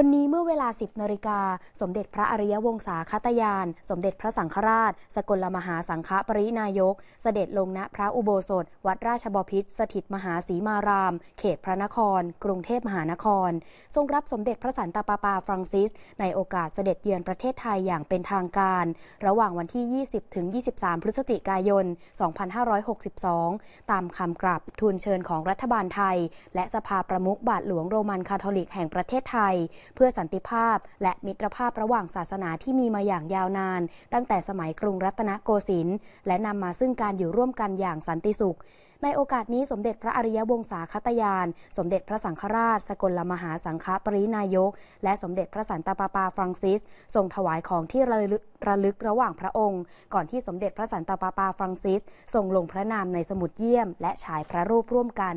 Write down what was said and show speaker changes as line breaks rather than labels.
วันนี้เมื่อเวลา 10นาฬิกาสมเด็จพระอริยวงศาคตยาน สมเด็จพระสังฆราช สกลมหาสังฆปรินายก เสด็จลงณพระอุโบสถ วัดราชบพิษสถิตมหาศรีมาราม เขตพระนคร กรุงเทพมหานคร ทรงรับสมเด็จพระสันตะปาปาฟรังซิส ในโอกาสเสด็จเยือนประเทศไทยอย่างเป็นทางการ ระหว่างวันที่ 20ถึง23 พฤศจิกายน 2562 ตามคำกราบทูลเชิญของรัฐบาลไทย และสภาประมุขบาทหลวงโรมันคาทอลิกแห่งประเทศไทยเพื่อสันติภาพและมิตรภาพระหว่างศาสนาที่มีมาอย่างยาวนาน ตั้งแต่สมัยกรุงรัตนโกสินทร์และนำมาซึ่งการอยู่ร่วมกันอย่างสันติสุข ในโอกาสนี้สมเด็จพระอริยวงศาคตยาน สมเด็จพระสังฆราช สกลมหาสังฆปรินายก และสมเด็จพระสันตะปาปาฟรังซิสส่งถวายของที่ระลึกระลึกระหว่างพระองค์ ก่อนที่สมเด็จพระสันตะปาปาฟรังซิสส่งลงพระนามในสมุดเยี่ยมและฉายพระรูปร่วมกัน